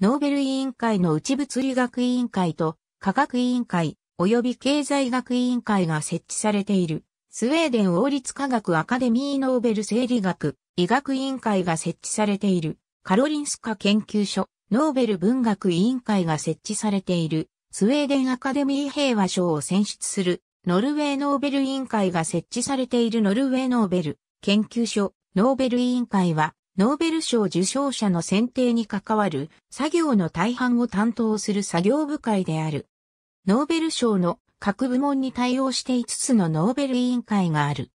ノーベル委員会の内物理学委員会と科学委員会及び経済学委員会が設置されている。スウェーデン王立科学アカデミーノーベル生理学医学委員会が設置されている。カロリンスカ研究所、ノーベル文学委員会が設置されている。スウェーデンアカデミー平和賞を選出する。ノルウェーノーベル委員会が設置されているノルウェーノーベル研究所、ノーベル委員会は、ノーベル賞受賞者の選定に関わる作業の大半を担当する作業部会である。ノーベル賞の各部門に対応して5つのノーベル委員会がある。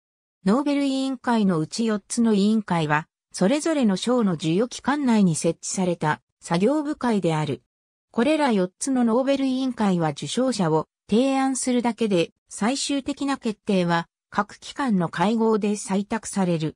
ノーベル委員会のうち4つの委員会は、それぞれの賞の授与期間内に設置された作業部会である。これら4つのノーベル委員会は受賞者を提案するだけで、最終的な決定は各機関の会合で採択される。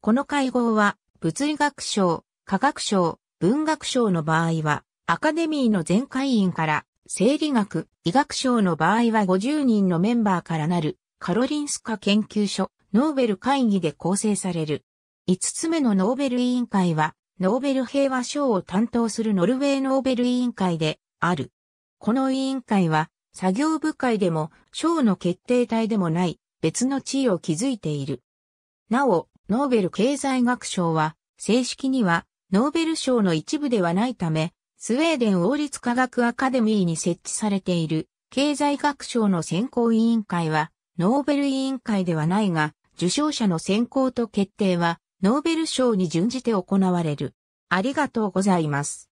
この会合は物理学賞、科学賞、文学賞の場合は、アカデミーの全会員から、生理学、医学賞の場合は50人のメンバーからなる、カロリンスカ研究所、ノーベル会議で構成される。5つ目のノーベル委員会は、ノーベル平和賞を担当するノルウェーノーベル委員会である。この委員会は、作業部会でも、賞の決定体でもない、別の地位を築いている。なお、ノーベル経済学賞は、正式にはノーベル賞の一部ではないため、スウェーデン王立科学アカデミーに設置されている経済学賞の選考委員会はノーベル委員会ではないが、受賞者の選考と決定はノーベル賞に準じて行われる。ありがとうございます。